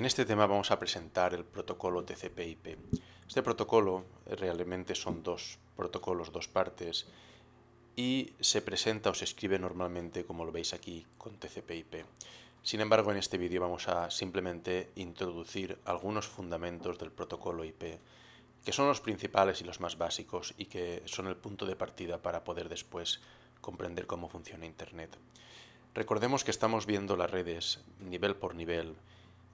En este tema vamos a presentar el protocolo TCP/IP. Este protocolo eh, realmente son dos protocolos, dos partes, y se presenta o se escribe normalmente, como lo veis aquí, con TCP/IP. Sin embargo, en este vídeo vamos a simplemente introducir algunos fundamentos del protocolo IP, que son los principales y los más básicos y que son el punto de partida para poder después comprender cómo funciona Internet. Recordemos que estamos viendo las redes nivel por nivel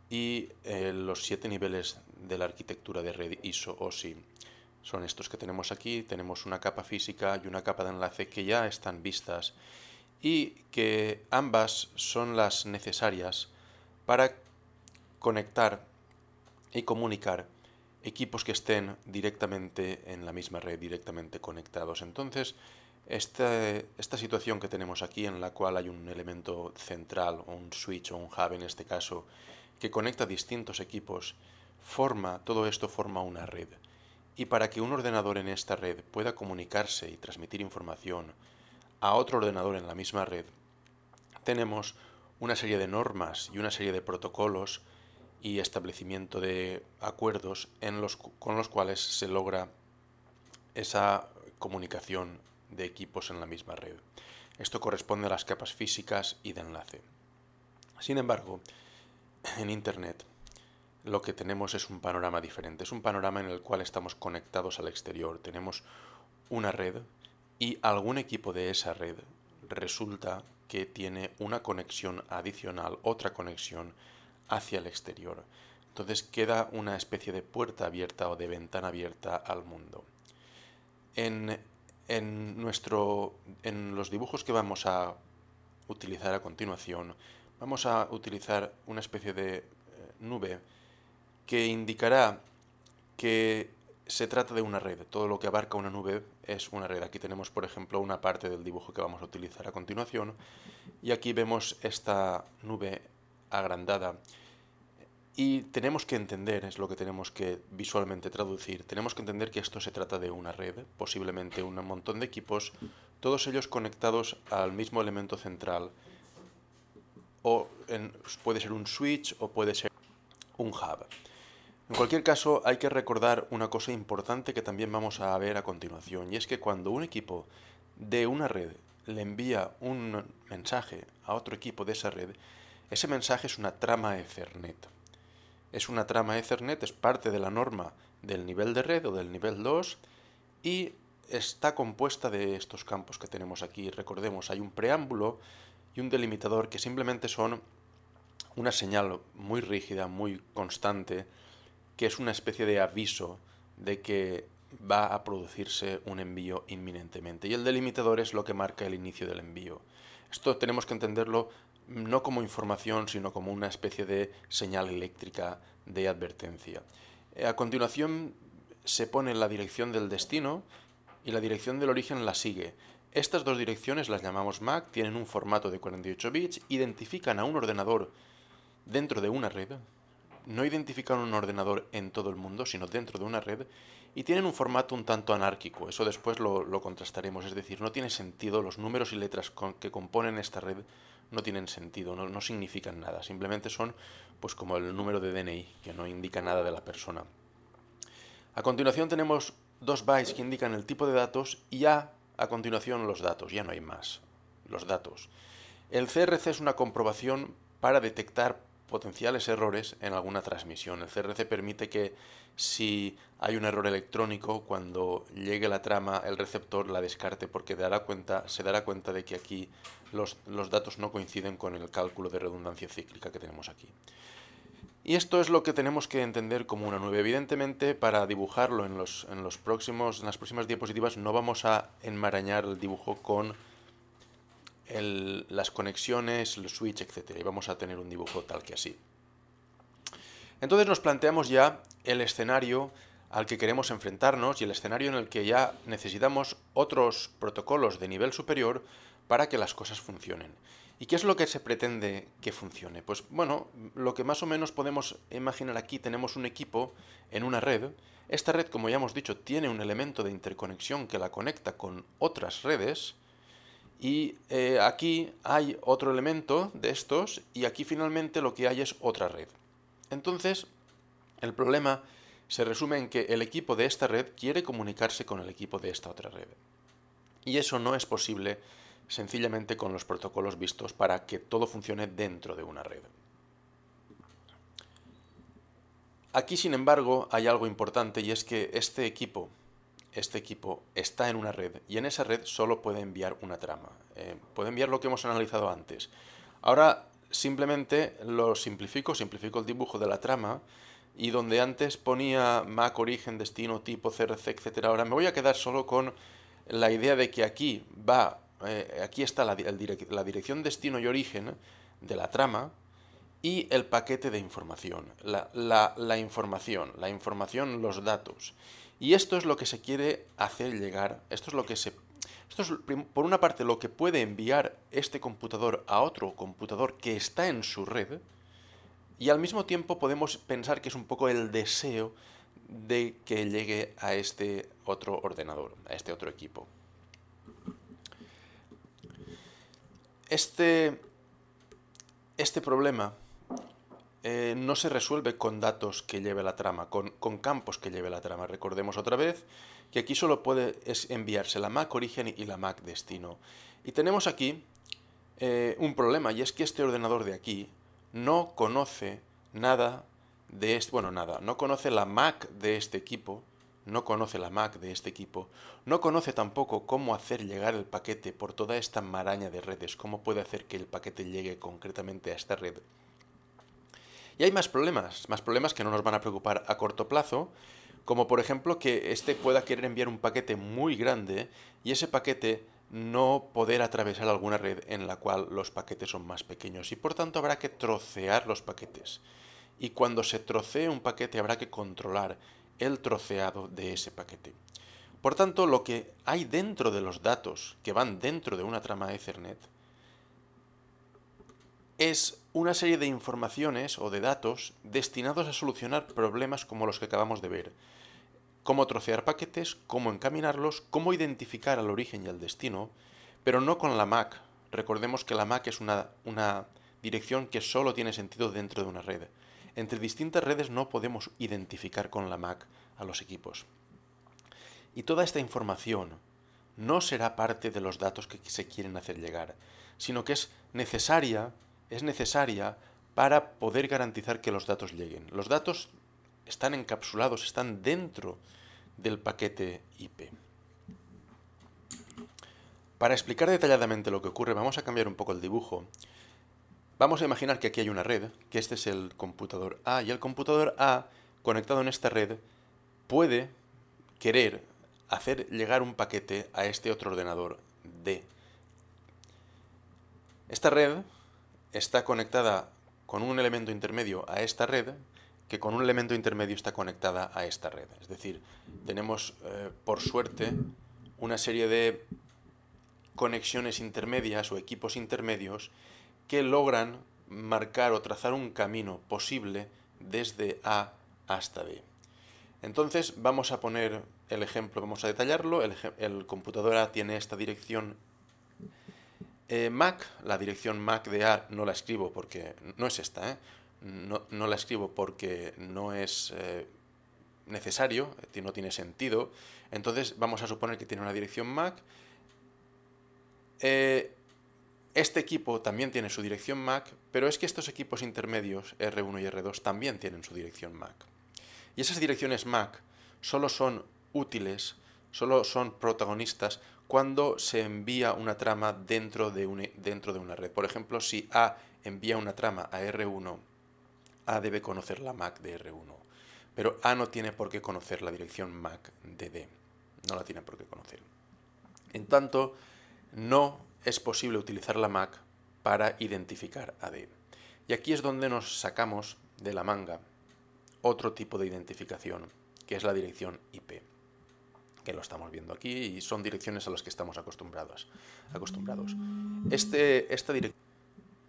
y eh, los siete niveles de la arquitectura de red ISO OSI son estos que tenemos aquí. Tenemos una capa física y una capa de enlace que ya están vistas y que ambas son las necesarias para conectar y comunicar equipos que estén directamente en la misma red, directamente conectados. Entonces, este, esta situación que tenemos aquí, en la cual hay un elemento central, un switch o un hub en este caso, que conecta distintos equipos, forma, todo esto forma una red. Y para que un ordenador en esta red pueda comunicarse y transmitir información a otro ordenador en la misma red, tenemos una serie de normas y una serie de protocolos y establecimiento de acuerdos con los cuales se logra esa comunicación de equipos en la misma red. Esto corresponde a las capas físicas y de enlace. Sin embargo, en Internet lo que tenemos es un panorama diferente, es un panorama en el cual estamos conectados al exterior, tenemos una red y algún equipo de esa red resulta que tiene una conexión adicional, otra conexión hacia el exterior. Entonces queda una especie de puerta abierta o de ventana abierta al mundo. En, en, nuestro, en los dibujos que vamos a utilizar a continuación, vamos a utilizar una especie de eh, nube que indicará que se trata de una red. Todo lo que abarca una nube es una red. Aquí tenemos, por ejemplo, una parte del dibujo que vamos a utilizar a continuación. Y aquí vemos esta nube agrandada. Y tenemos que entender, es lo que tenemos que visualmente traducir, tenemos que entender que esto se trata de una red, posiblemente un montón de equipos, todos ellos conectados al mismo elemento central o puede ser un switch o puede ser un hub. En cualquier caso, hay que recordar una cosa importante que también vamos a ver a continuación, y es que cuando un equipo de una red le envía un mensaje a otro equipo de esa red, ese mensaje es una trama Ethernet. Es una trama Ethernet, es parte de la norma del nivel de red o del nivel 2 y está compuesta de estos campos que tenemos aquí. Recordemos, hay un preámbulo y un delimitador que simplemente son una señal muy rígida, muy constante, que es una especie de aviso de que va a producirse un envío inminentemente. Y el delimitador es lo que marca el inicio del envío. Esto tenemos que entenderlo no como información, sino como una especie de señal eléctrica de advertencia. Eh, a continuación se pone la dirección del destino y la dirección del origen la sigue. Estas dos direcciones las llamamos MAC, tienen un formato de 48 bits, identifican a un ordenador dentro de una red, no identifican un ordenador en todo el mundo, sino dentro de una red, y tienen un formato un tanto anárquico, eso después lo, contrastaremos, es decir, no tiene sentido, los números y letras que componen esta red no tienen sentido, no, significan nada, simplemente son pues como el número de DNI, que no indica nada de la persona. A continuación tenemos dos bytes que indican el tipo de datos y A a continuación los datos, ya no hay más. Los datos. El CRC es una comprobación para detectar potenciales errores en alguna transmisión. El CRC permite que si hay un error electrónico, cuando llegue la trama, el receptor la descarte porque dará cuenta, se dará cuenta de que aquí los, los datos no coinciden con el cálculo de redundancia cíclica que tenemos aquí. Y esto es lo que tenemos que entender como una nube. Evidentemente, para dibujarlo en, los, próximos, las próximas diapositivas no vamos a enmarañar el dibujo con las conexiones, el switch, etc. Y vamos a tener un dibujo tal que así. Entonces nos planteamos ya el escenario al que queremos enfrentarnos y el escenario en el que ya necesitamos otros protocolos de nivel superior para que las cosas funcionen. ¿Y qué es lo que se pretende que funcione? Pues bueno, lo que más o menos podemos imaginar aquí, tenemos un equipo en una red. Esta red, como ya hemos dicho, tiene un elemento de interconexión que la conecta con otras redes. Y eh, aquí hay otro elemento de estos y aquí finalmente lo que hay es otra red. Entonces, el problema se resume en que el equipo de esta red quiere comunicarse con el equipo de esta otra red. Y eso no es posible sencillamente con los protocolos vistos para que todo funcione dentro de una red. Aquí, sin embargo, hay algo importante y es que este equipo, este equipo está en una red y en esa red solo puede enviar una trama. Eh, puede enviar lo que hemos analizado antes. Ahora simplemente lo simplifico, simplifico el dibujo de la trama y donde antes ponía Mac, origen, destino, tipo, CRC, etc. Ahora me voy a quedar solo con la idea de que aquí va eh, aquí está la, dirección, destino y origen de la trama y el paquete de información, la, información, la información, los datos. Y esto es lo que se quiere hacer llegar, esto es lo que se esto es, por una parte, lo que puede enviar este computador a otro computador que está en su red, y al mismo tiempo podemos pensar que es un poco el deseo de que llegue a este otro ordenador, a este otro equipo. Este, este problema eh, no se resuelve con datos que lleve la trama, con, campos que lleve la trama. Recordemos otra vez que aquí solo puede enviarse la MAC origen y la MAC destino. Y tenemos aquí eh, un problema, y es que este ordenador de aquí no conoce nada de esto bueno, nada, no conoce la MAC de este equipo, no conoce la Mac de este equipo, no conoce tampoco cómo hacer llegar el paquete por toda esta maraña de redes, cómo puede hacer que el paquete llegue concretamente a esta red. Y hay más problemas, más problemas que no nos van a preocupar a corto plazo, como por ejemplo que este pueda querer enviar un paquete muy grande y ese paquete no poder atravesar alguna red en la cual los paquetes son más pequeños y por tanto habrá que trocear los paquetes. Y cuando se trocee un paquete habrá que controlar el troceado de ese paquete. Por tanto, lo que hay dentro de los datos que van dentro de una trama Ethernet es una serie de informaciones o de datos destinados a solucionar problemas como los que acabamos de ver. Cómo trocear paquetes, cómo encaminarlos, cómo identificar al origen y al destino, pero no con la MAC. Recordemos que la MAC es una, una dirección que solo tiene sentido dentro de una red entre distintas redes no podemos identificar con la MAC a los equipos. Y toda esta información no será parte de los datos que se quieren hacer llegar, sino que es necesaria, es necesaria para poder garantizar que los datos lleguen. Los datos están encapsulados, están dentro del paquete IP. Para explicar detalladamente lo que ocurre, vamos a cambiar un poco el dibujo Vamos a imaginar que aquí hay una red, que este es el computador A, y el computador A, conectado en esta red, puede querer hacer llegar un paquete a este otro ordenador D. Esta red está conectada con un elemento intermedio a esta red, que con un elemento intermedio está conectada a esta red. Es decir, tenemos, eh, por suerte, una serie de conexiones intermedias o equipos intermedios que logran marcar o trazar un camino posible desde A hasta B. Entonces vamos a poner el ejemplo, vamos a detallarlo. El, computador A tiene esta dirección eh, Mac, la dirección Mac de A no la escribo porque no es esta, ¿eh? no, la escribo porque no es eh, necesario, no tiene sentido. Entonces vamos a suponer que tiene una dirección Mac. Este equipo también tiene su dirección Mac, pero es que estos equipos intermedios, R1 y R2, también tienen su dirección Mac. Y esas direcciones Mac solo son útiles, solo son protagonistas cuando se envía una trama dentro de, e, dentro de una red. Por ejemplo, si A envía una trama a R1, A debe conocer la Mac de R1, pero A no tiene por qué conocer la dirección Mac de D. No la tiene por qué conocer. En tanto, no es posible utilizar la MAC para identificar a D. Y aquí es donde nos sacamos de la manga otro tipo de identificación, que es la dirección IP, que lo estamos viendo aquí y son direcciones a las que estamos acostumbrados. acostumbrados. Este, esta,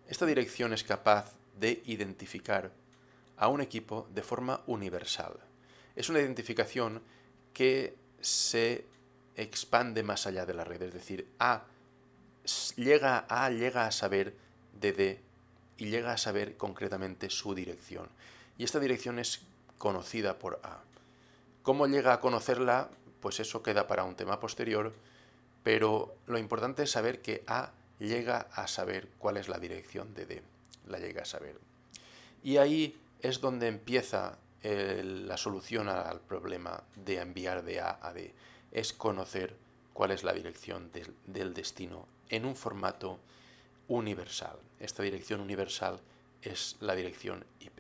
esta dirección es capaz de identificar a un equipo de forma universal. Es una identificación que se expande más allá de la red, es decir, A llega a, llega a saber de D y llega a saber concretamente su dirección. Y esta dirección es conocida por A. ¿Cómo llega a conocerla? Pues eso queda para un tema posterior, pero lo importante es saber que A llega a saber cuál es la dirección de D. La llega a saber. Y ahí es donde empieza la solución al problema de enviar de A a D. Es conocer cuál es la dirección del destino en un formato universal. Esta dirección universal es la dirección IP.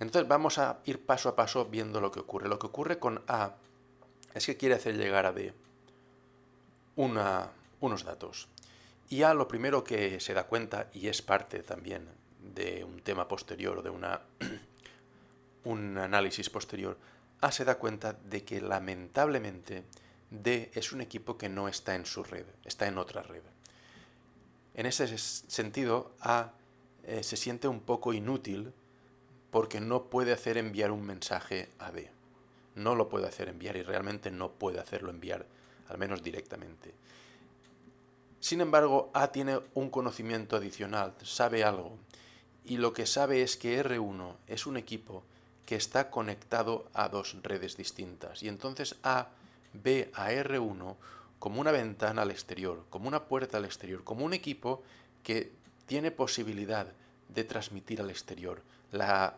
Entonces vamos a ir paso a paso viendo lo que ocurre. Lo que ocurre con A es que quiere hacer llegar a B una, unos datos. Y A lo primero que se da cuenta, y es parte también de un tema posterior o de una, un análisis posterior, A se da cuenta de que lamentablemente D es un equipo que no está en su red, está en otra red. En ese sentido, A eh, se siente un poco inútil porque no puede hacer enviar un mensaje a D. No lo puede hacer enviar y realmente no puede hacerlo enviar, al menos directamente. Sin embargo, A tiene un conocimiento adicional, sabe algo, y lo que sabe es que R1 es un equipo que está conectado a dos redes distintas, y entonces A ve a R1 como una ventana al exterior, como una puerta al exterior, como un equipo que tiene posibilidad de transmitir al exterior la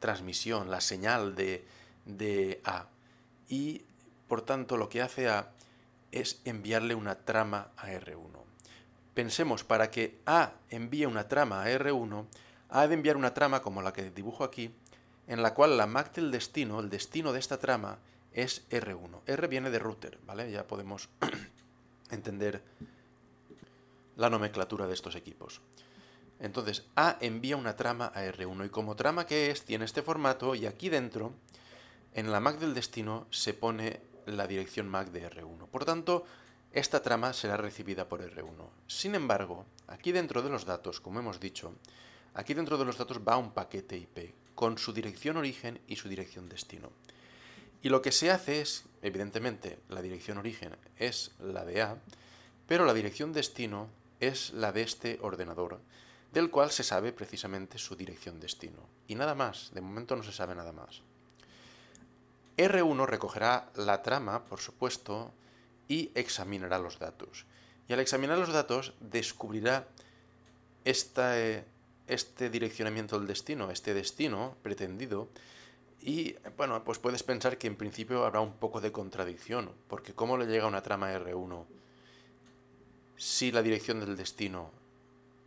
transmisión, la señal de, de A. Y por tanto lo que hace A es enviarle una trama a R1. Pensemos, para que A envíe una trama a R1, A ha de enviar una trama como la que dibujo aquí, en la cual la Mac del destino, el destino de esta trama, es R1. R viene de router, ¿vale? Ya podemos entender la nomenclatura de estos equipos. Entonces, A envía una trama a R1 y como trama que es, tiene este formato y aquí dentro, en la MAC del destino, se pone la dirección MAC de R1. Por tanto, esta trama será recibida por R1. Sin embargo, aquí dentro de los datos, como hemos dicho, aquí dentro de los datos va un paquete IP con su dirección origen y su dirección destino. Y lo que se hace es, evidentemente, la dirección origen es la de A, pero la dirección destino es la de este ordenador, del cual se sabe precisamente su dirección destino. Y nada más, de momento no se sabe nada más. R1 recogerá la trama, por supuesto, y examinará los datos. Y al examinar los datos descubrirá eh, este direccionamiento del destino, este destino pretendido, y bueno, pues puedes pensar que en principio habrá un poco de contradicción, porque ¿cómo le llega una trama R1 si la dirección del destino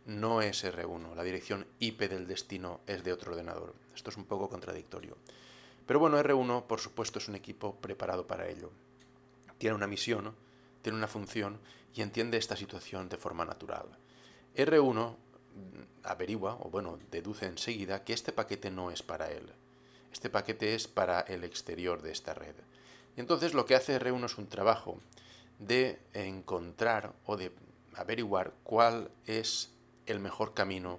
no es R1, la dirección IP del destino es de otro ordenador? Esto es un poco contradictorio. Pero bueno, R1 por supuesto es un equipo preparado para ello. Tiene una misión, tiene una función y entiende esta situación de forma natural. R1 averigua, o bueno, deduce enseguida que este paquete no es para él este paquete es para el exterior de esta red. entonces lo que hace R1 es un trabajo de encontrar o de averiguar cuál es el mejor camino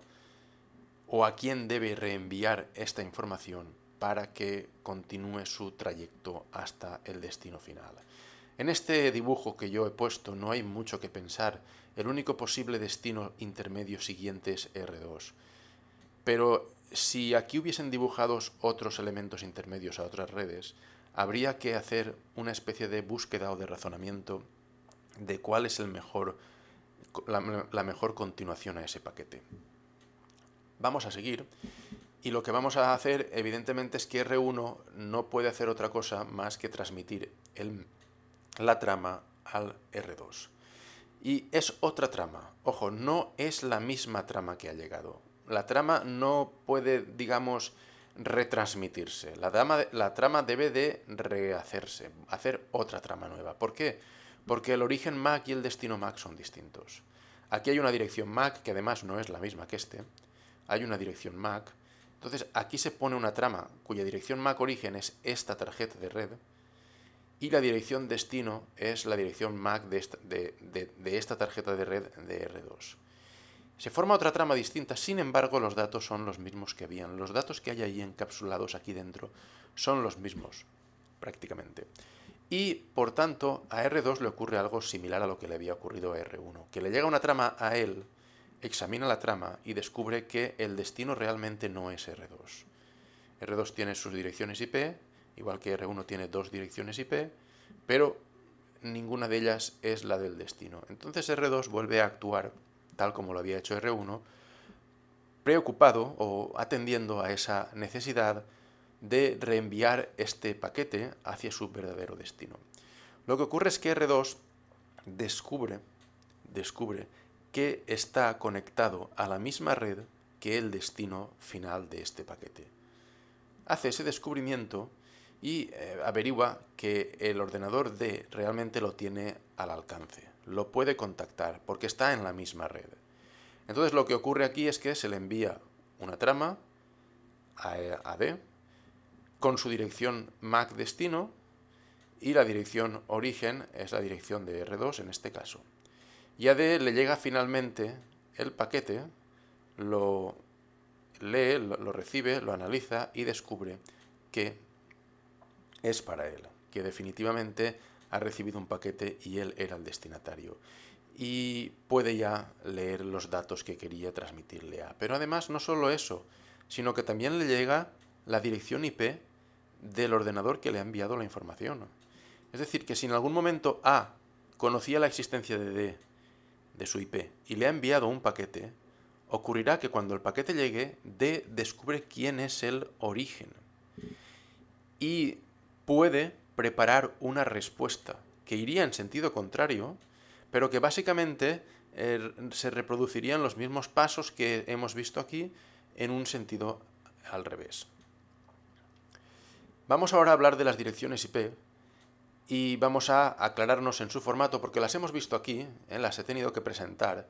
o a quién debe reenviar esta información para que continúe su trayecto hasta el destino final. En este dibujo que yo he puesto no hay mucho que pensar, el único posible destino intermedio siguiente es R2. Pero si aquí hubiesen dibujados otros elementos intermedios a otras redes, habría que hacer una especie de búsqueda o de razonamiento de cuál es el mejor, la, mejor continuación a ese paquete. Vamos a seguir y lo que vamos a hacer evidentemente es que R1 no puede hacer otra cosa más que transmitir la trama al R2. Y es otra trama. Ojo, no es la misma trama que ha llegado. La trama no puede, digamos, retransmitirse. La, trama, debe de rehacerse, hacer otra trama nueva. ¿Por qué? Porque el origen Mac y el destino Mac son distintos. Aquí hay una dirección Mac, que además no es la misma que este. Hay una dirección Mac. Entonces aquí se pone una trama cuya dirección Mac origen es esta tarjeta de red y la dirección destino es la dirección MAC de de esta tarjeta de red de R2. Se forma otra trama distinta, sin embargo los datos son los mismos que habían. Los datos que hay ahí encapsulados aquí dentro son los mismos, prácticamente. Y, por tanto, a R2 le ocurre algo similar a lo que le había ocurrido a R1, que le llega una trama a él, examina la trama y descubre que el destino realmente no es R2. R2 tiene sus direcciones IP, igual que R1 tiene dos direcciones IP, pero ninguna de ellas es la del destino. Entonces R2 vuelve a actuar tal como lo había hecho R1, preocupado o atendiendo a esa necesidad de reenviar este paquete hacia su verdadero destino. Lo que ocurre es que R2 descubre, descubre que está conectado a la misma red que el destino final de este paquete. Hace ese descubrimiento y eh, averigua que el ordenador D realmente lo tiene al alcance lo puede contactar porque está en la misma red. Entonces lo que ocurre aquí es que se le envía una trama a, AD con su dirección MAC destino y la dirección origen es la dirección de R2 en este caso. Y a D le llega finalmente el paquete, lo lee, lo, lo recibe, lo analiza y descubre que es para él, que definitivamente ha recibido un paquete y él era el destinatario. Y puede ya leer los datos que quería transmitirle a. Pero además no solo eso, sino que también le llega la dirección IP del ordenador que le ha enviado la información. Es decir, que si en algún momento A conocía la existencia de D, de su IP, y le ha enviado un paquete, ocurrirá que cuando el paquete llegue, D descubre quién es el origen. Y puede preparar una respuesta que iría en sentido contrario, pero que básicamente eh, se reproducirían los mismos pasos que hemos visto aquí en un sentido al revés. Vamos ahora a hablar de las direcciones IP y vamos a aclararnos en su formato porque las hemos visto aquí, eh, las he tenido que presentar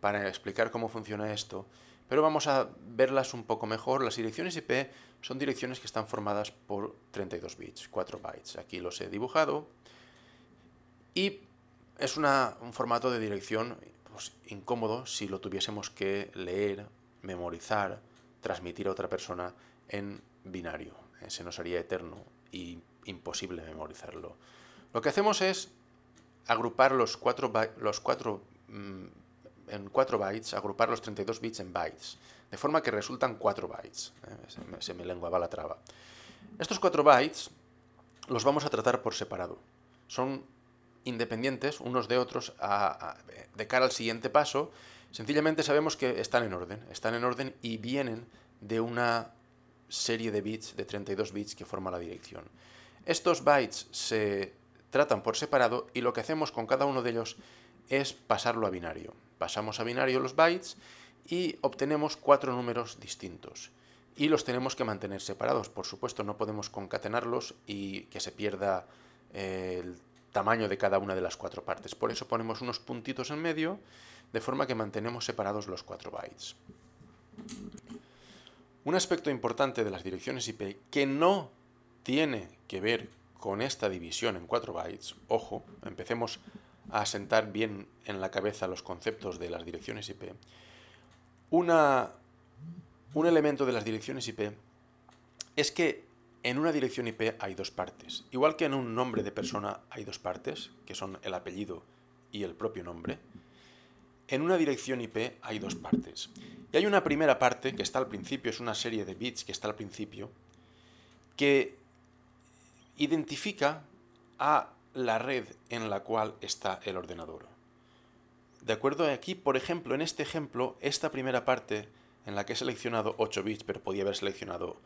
para explicar cómo funciona esto pero vamos a verlas un poco mejor. Las direcciones IP son direcciones que están formadas por 32 bits, 4 bytes. Aquí los he dibujado. Y es un formato de dirección pues, incómodo si lo tuviésemos que leer, memorizar, transmitir a otra persona en binario. Eh, se nos haría eterno y imposible memorizarlo. Lo que hacemos es agrupar los 4 los cuatro, mm, en 4 bytes agrupar los 32 bits en bytes, de forma que resultan 4 bytes. ¿eh? Se, me, lengua lenguaba la traba. Estos 4 bytes los vamos a tratar por separado. Son independientes unos de otros de cara al siguiente paso. Sencillamente sabemos que están en orden, están en orden y vienen de una serie de bits, de 32 bits que forma la dirección. Estos bytes se tratan por separado y lo que hacemos con cada uno de ellos es pasarlo a binario pasamos a binario los bytes y obtenemos cuatro números distintos. Y los tenemos que mantener separados, por supuesto, no podemos concatenarlos y que se pierda eh, el tamaño de cada una de las cuatro partes. Por eso ponemos unos puntitos en medio, de forma que mantenemos separados los cuatro bytes. Un aspecto importante de las direcciones IP que no tiene que ver con esta división en cuatro bytes, ojo, empecemos a asentar bien en la cabeza los conceptos de las direcciones IP, una, un elemento de las direcciones IP es que en una dirección IP hay dos partes. Igual que en un nombre de persona hay dos partes, que son el apellido y el propio nombre, en una dirección IP hay dos partes. Y hay una primera parte que está al principio, es una serie de bits que está al principio, que identifica a la red en la cual está el ordenador. De acuerdo aquí, por ejemplo, en este ejemplo, esta primera parte en la que he seleccionado 8 bits, pero podía haber seleccionado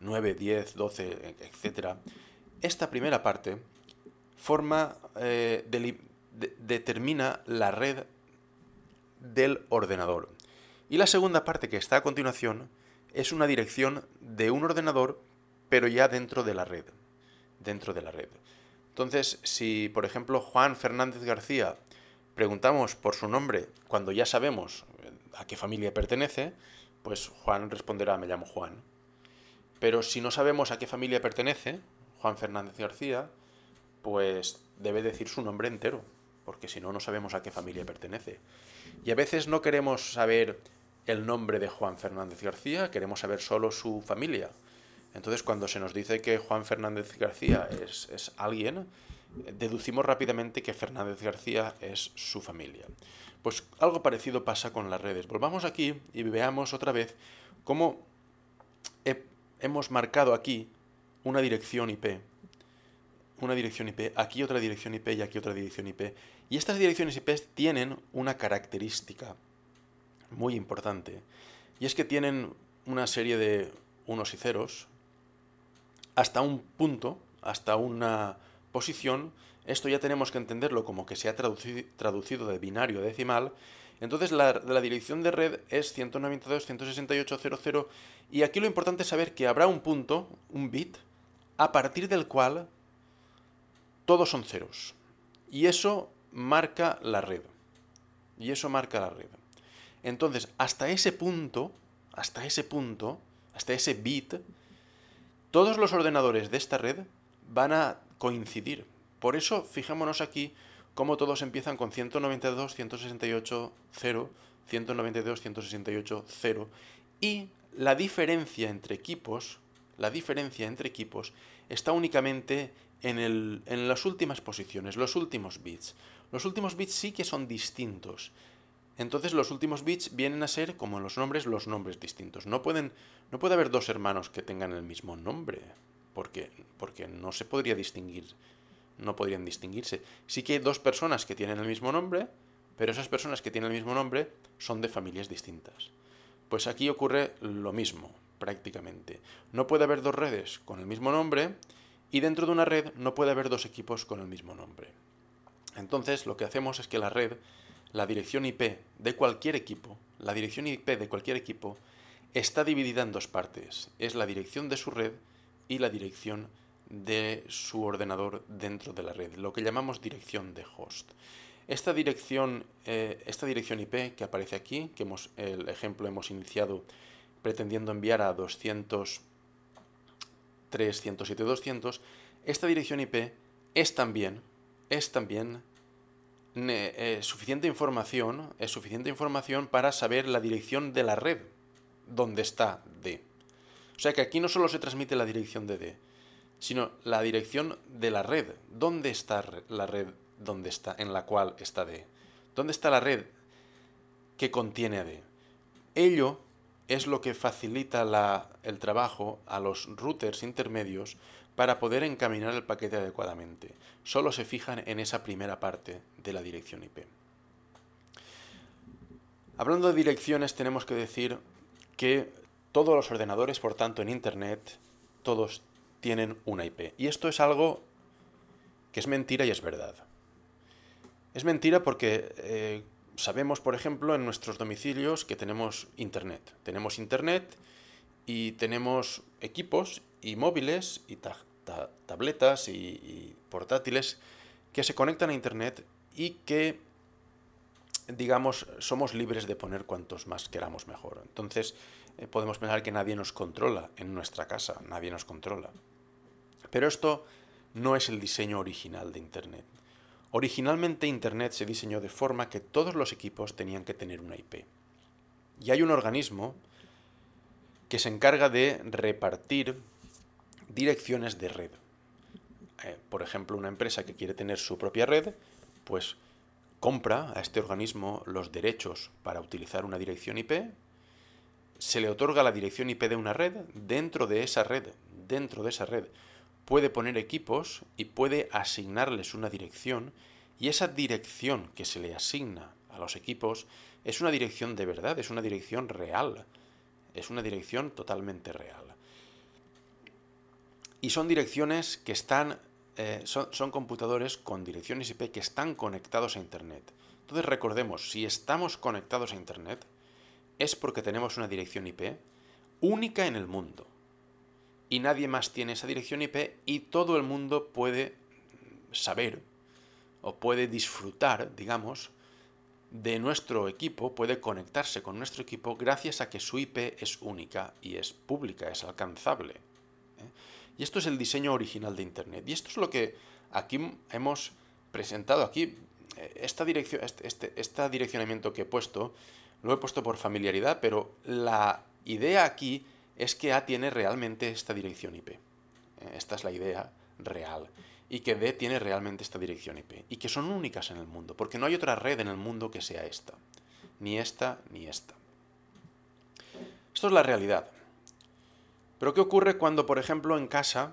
9, 10, 12, etc. Esta primera parte forma, eh, determina la red del ordenador. Y la segunda parte que está a continuación es una dirección de un ordenador, pero ya dentro de la red. Dentro de la red. Entonces, si por ejemplo Juan Fernández García preguntamos por su nombre cuando ya sabemos eh, a qué familia pertenece, pues Juan responderá me llamo Juan. Pero si no sabemos a qué familia pertenece, Juan Fernández García, pues debe decir su nombre entero, porque si no, no sabemos a qué familia pertenece. Y a veces no queremos saber el nombre de Juan Fernández García, queremos saber solo su familia. Entonces, cuando se nos dice que Juan Fernández García es, alguien, deducimos rápidamente que Fernández García es su familia. Pues algo parecido pasa con las redes. Volvamos aquí y veamos otra vez cómo hemos marcado aquí una dirección IP, una dirección IP, aquí otra dirección IP y aquí otra dirección IP. Y estas direcciones IP tienen una característica muy importante. Y es que tienen una serie de unos y ceros, hasta un punto, hasta una posición, esto ya tenemos que entenderlo como que se ha traducido de binario a decimal, entonces la, dirección de red es 192.168.0.0 y aquí lo importante es saber que habrá un punto, un bit, a partir del cual todos son ceros. Y eso marca la red. Y eso marca la red. Entonces, hasta ese punto, hasta ese punto, hasta ese bit, todos los ordenadores de esta red van a coincidir. Por eso, fijémonos aquí cómo todos empiezan con 192, 168, 0, 192, 168, Y la diferencia entre equipos, la diferencia entre equipos está únicamente el, en las últimas posiciones, los últimos bits. Los últimos bits sí que son distintos. Entonces los últimos bits vienen a ser, como en los nombres, los nombres distintos. No, pueden, no puede haber dos hermanos que tengan el mismo nombre, porque, porque no se podría distinguir, no podrían distinguirse. Sí que hay dos personas que tienen el mismo nombre, pero esas personas que tienen el mismo nombre son de familias distintas. Pues aquí ocurre lo mismo, prácticamente. No puede haber dos redes con el mismo nombre y dentro de una red no puede haber dos equipos con el mismo nombre. Entonces lo que hacemos es que la red la dirección IP de cualquier equipo, la dirección IP de cualquier equipo está dividida en dos partes. Es la dirección de su red y la dirección de su ordenador dentro de la red, lo que llamamos dirección de host. Esta dirección, eh, esta dirección IP que aparece aquí, que hemos, el ejemplo hemos iniciado pretendiendo enviar a 200, 307, 200, esta dirección IP es también, es también eh, suficiente información, es eh, suficiente información para saber la dirección de la red donde está D. O sea que aquí no solo se transmite la dirección de D, sino la dirección de la red. ¿Dónde está la red donde está, en la cual está D? ¿Dónde está la red que contiene a D? Ello es lo que facilita el trabajo a los routers intermedios para poder encaminar el paquete adecuadamente, solo se fijan en esa primera parte de la dirección IP. Hablando de direcciones, tenemos que decir que todos los ordenadores, por tanto, en Internet, todos tienen una IP. Y esto es algo que es mentira y es verdad. Es mentira porque eh, sabemos, por ejemplo, en nuestros domicilios que tenemos Internet. Tenemos Internet y tenemos equipos y móviles y, tabletas y, portátiles que se conectan a Internet y que, digamos, somos libres de poner cuantos más queramos mejor. Entonces, eh, podemos pensar que nadie nos controla en nuestra casa, nadie nos controla. Pero esto no es el diseño original de Internet. Originalmente Internet se diseñó de forma que todos los equipos tenían que tener una IP. Y hay un organismo que se encarga de repartir direcciones de red. Eh, por ejemplo, una empresa que quiere tener su propia red, pues compra a este organismo los derechos para utilizar una dirección IP, se le otorga la dirección IP de una red, dentro de esa red, dentro de esa red, puede poner equipos y puede asignarles una dirección y esa dirección que se le asigna a los equipos es una dirección de verdad, es una dirección real, es una dirección totalmente real. Y son direcciones que están, eh, son computadores con direcciones IP que están conectados a Internet. Entonces recordemos, si estamos conectados a Internet, es porque tenemos una dirección IP única en el mundo. Y nadie más tiene esa dirección IP y todo el mundo puede saber o puede disfrutar, digamos, de nuestro equipo, puede conectarse con nuestro equipo gracias a que su IP es única y es pública, es alcanzable. Y esto es el diseño original de Internet. Y esto es lo que aquí hemos presentado. Aquí, eh, esta dirección, este, este, este direccionamiento que he puesto, lo he puesto por familiaridad, pero la idea aquí es que A tiene realmente esta dirección IP. Eh, esta es la idea real. Y que D tiene realmente esta dirección IP. Y que son únicas en el mundo, porque no hay otra red en el mundo que sea esta. Ni esta, ni esta. Esto es la realidad. Pero ¿qué ocurre cuando, por ejemplo, en casa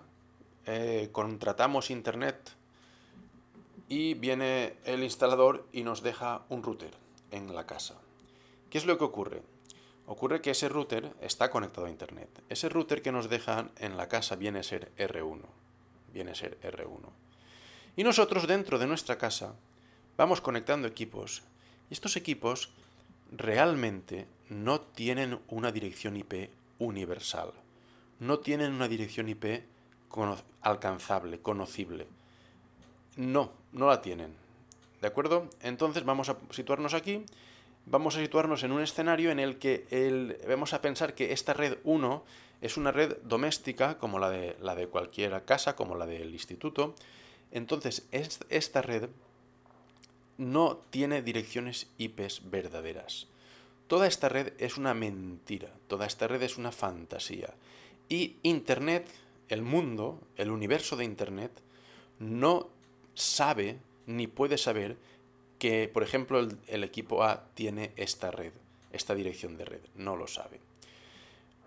eh, contratamos internet y viene el instalador y nos deja un router en la casa? ¿Qué es lo que ocurre? Ocurre que ese router está conectado a internet. Ese router que nos dejan en la casa viene a ser R1. Viene a ser R1. Y nosotros dentro de nuestra casa vamos conectando equipos. Y estos equipos realmente no tienen una dirección IP universal no tienen una dirección IP alcanzable, conocible. No, no la tienen. ¿De acuerdo? Entonces vamos a situarnos aquí, vamos a situarnos en un escenario en el que vamos a pensar que esta red 1 es una red doméstica, como la de, la de cualquier casa, como la del instituto. Entonces, esta red no tiene direcciones IP verdaderas. Toda esta red es una mentira, toda esta red es una fantasía. Y Internet, el mundo, el universo de Internet, no sabe ni puede saber que, por ejemplo, el, equipo A tiene esta red, esta dirección de red. No lo sabe.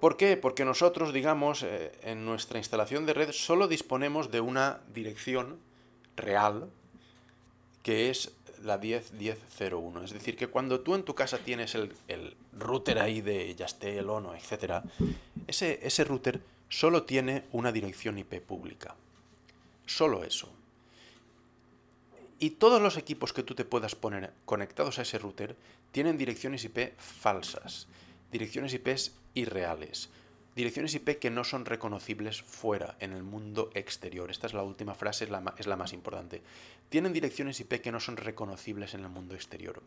¿Por qué? Porque nosotros, digamos, eh, en nuestra instalación de red solo disponemos de una dirección real, que es la 10.10.01. Es decir, que cuando tú en tu casa tienes el, el router ahí de el Ono, etc., ese, ese router solo tiene una dirección IP pública. Solo eso. Y todos los equipos que tú te puedas poner conectados a ese router tienen direcciones IP falsas, direcciones IP irreales. Direcciones IP que no son reconocibles fuera, en el mundo exterior. Esta es la última frase, es la, más importante. Tienen direcciones IP que no son reconocibles en el mundo exterior.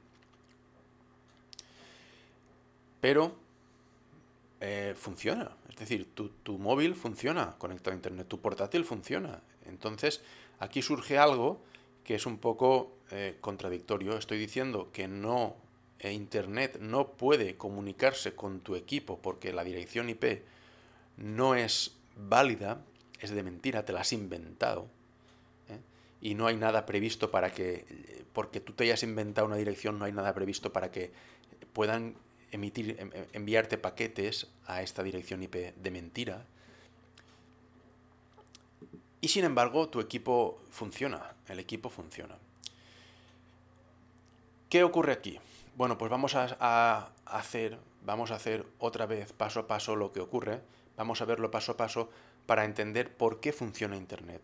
Pero eh, funciona. Es decir, tu, móvil funciona conectado a Internet, tu portátil funciona. Entonces, aquí surge algo que es un poco eh, contradictorio. Estoy diciendo que no eh, Internet no puede comunicarse con tu equipo porque la dirección IP no es válida, es de mentira, te la has inventado, ¿eh? y no hay nada previsto para que, porque tú te hayas inventado una dirección, no hay nada previsto para que puedan emitir, em, em, enviarte paquetes a esta dirección IP de mentira. Y sin embargo, tu equipo funciona, el equipo funciona. ¿Qué ocurre aquí? Bueno, pues vamos a hacer, vamos a hacer otra vez paso a paso lo que ocurre Vamos a verlo paso a paso para entender por qué funciona Internet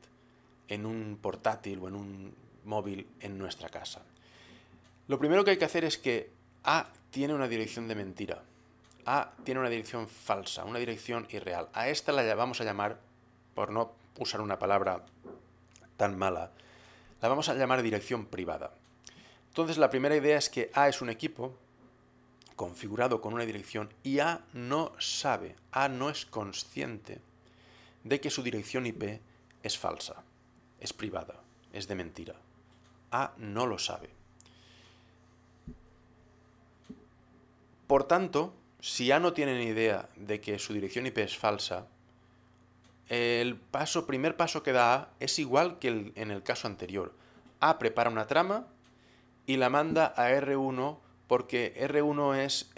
en un portátil o en un móvil en nuestra casa. Lo primero que hay que hacer es que A tiene una dirección de mentira. A tiene una dirección falsa, una dirección irreal. A esta la vamos a llamar, por no usar una palabra tan mala, la vamos a llamar dirección privada. Entonces la primera idea es que A es un equipo, configurado con una dirección y A no sabe, A no es consciente de que su dirección IP es falsa, es privada, es de mentira. A no lo sabe. Por tanto, si A no tiene ni idea de que su dirección IP es falsa, el paso, primer paso que da A es igual que el, en el caso anterior. A prepara una trama y la manda a R1 porque R1 es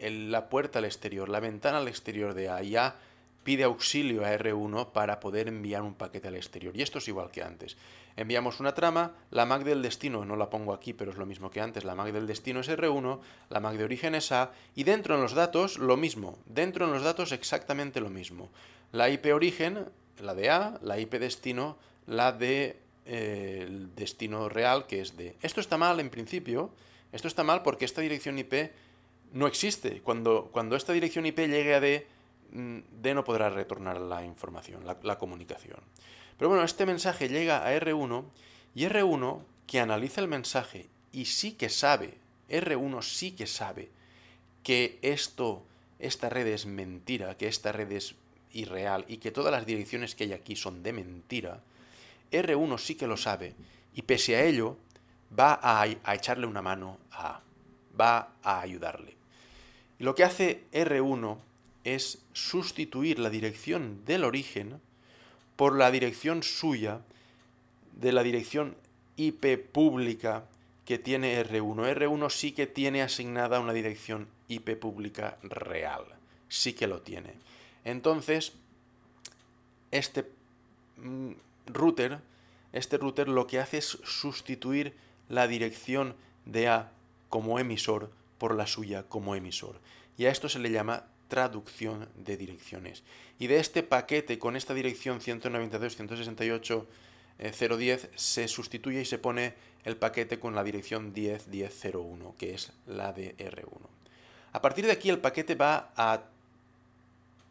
la puerta al exterior, la ventana al exterior de A y A pide auxilio a R1 para poder enviar un paquete al exterior. Y esto es igual que antes. Enviamos una trama, la MAC del destino, no la pongo aquí, pero es lo mismo que antes, la MAC del destino es R1, la MAC de origen es A, y dentro en los datos lo mismo, dentro en los datos exactamente lo mismo. La IP origen, la de A, la IP destino, la de eh, el destino real, que es D. Esto está mal en principio, esto está mal porque esta dirección IP no existe. Cuando, cuando esta dirección IP llegue a D, mm, D no podrá retornar la información, la, comunicación. Pero bueno, este mensaje llega a R1 y R1 que analiza el mensaje y sí que sabe, R1 sí que sabe que esto, esta red es mentira, que esta red es irreal y que todas las direcciones que hay aquí son de mentira, R1 sí que lo sabe y pese a ello va a, echarle una mano a A, va a ayudarle. Y lo que hace R1 es sustituir la dirección del origen por la dirección suya de la dirección IP pública que tiene R1. R1 sí que tiene asignada una dirección IP pública real. Sí que lo tiene. Entonces, este mm, router, este router lo que hace es sustituir la dirección de A como emisor por la suya como emisor. Y a esto se le llama traducción de direcciones. Y de este paquete con esta dirección 192.168.010 eh, se sustituye y se pone el paquete con la dirección 10.10.01, que es la de R1. A partir de aquí el paquete va a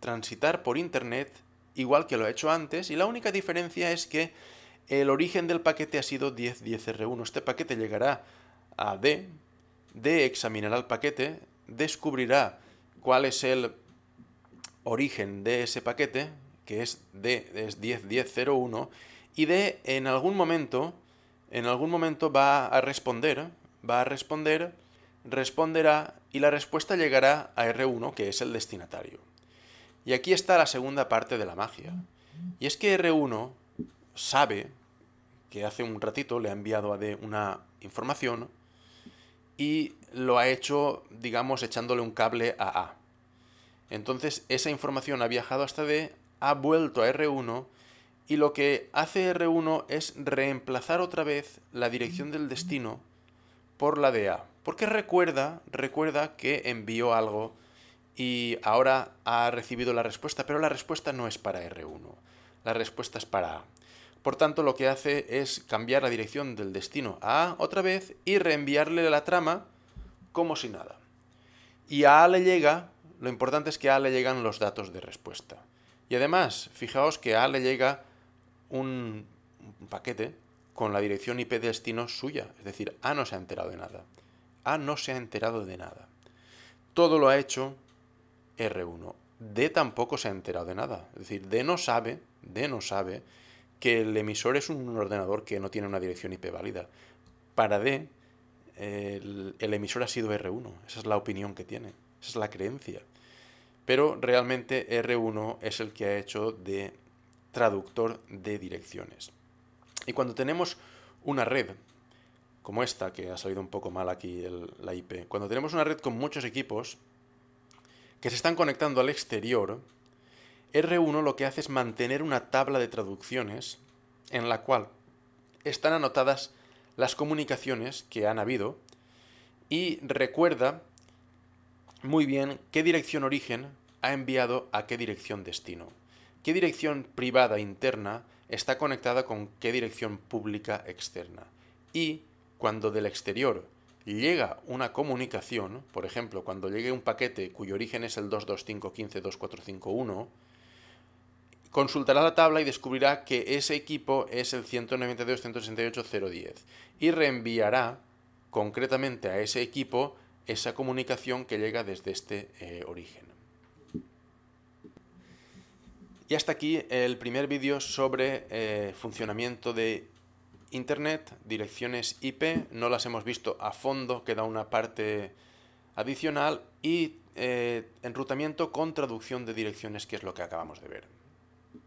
transitar por Internet igual que lo ha hecho antes y la única diferencia es que el origen del paquete ha sido 1010r r 1 Este paquete llegará a D, D examinará el paquete, descubrirá cuál es el origen de ese paquete, que es D, es 10.10.01, y D en algún momento, en algún momento va a responder, va a responder, responderá y la respuesta llegará a R1, que es el destinatario. Y aquí está la segunda parte de la magia. Y es que R1 sabe que hace un ratito le ha enviado a D una información y lo ha hecho, digamos, echándole un cable a A. Entonces esa información ha viajado hasta D, ha vuelto a R1 y lo que hace R1 es reemplazar otra vez la dirección del destino por la de A. Porque recuerda, recuerda que envió algo y ahora ha recibido la respuesta, pero la respuesta no es para R1, la respuesta es para A. Por tanto, lo que hace es cambiar la dirección del destino a A otra vez y reenviarle la trama como si nada. Y a A le llega, lo importante es que a A le llegan los datos de respuesta. Y además, fijaos que a A le llega un, paquete con la dirección IP destino suya, es decir, A no se ha enterado de nada. A no se ha enterado de nada. Todo lo ha hecho R1. D tampoco se ha enterado de nada. Es decir, D no sabe, D no sabe que el emisor es un ordenador que no tiene una dirección IP válida. Para D, el, emisor ha sido R1. Esa es la opinión que tiene, esa es la creencia. Pero realmente R1 es el que ha hecho de traductor de direcciones. Y cuando tenemos una red, como esta, que ha salido un poco mal aquí la IP, cuando tenemos una red con muchos equipos que se están conectando al exterior, R1 lo que hace es mantener una tabla de traducciones en la cual están anotadas las comunicaciones que han habido y recuerda muy bien qué dirección origen ha enviado a qué dirección destino, qué dirección privada interna está conectada con qué dirección pública externa y cuando del exterior llega una comunicación, por ejemplo, cuando llegue un paquete cuyo origen es el 225152451, Consultará la tabla y descubrirá que ese equipo es el 192.168.010 y reenviará concretamente a ese equipo esa comunicación que llega desde este eh, origen. Y hasta aquí el primer vídeo sobre eh, funcionamiento de Internet, direcciones IP, no las hemos visto a fondo, queda una parte adicional y eh, enrutamiento con traducción de direcciones, que es lo que acabamos de ver.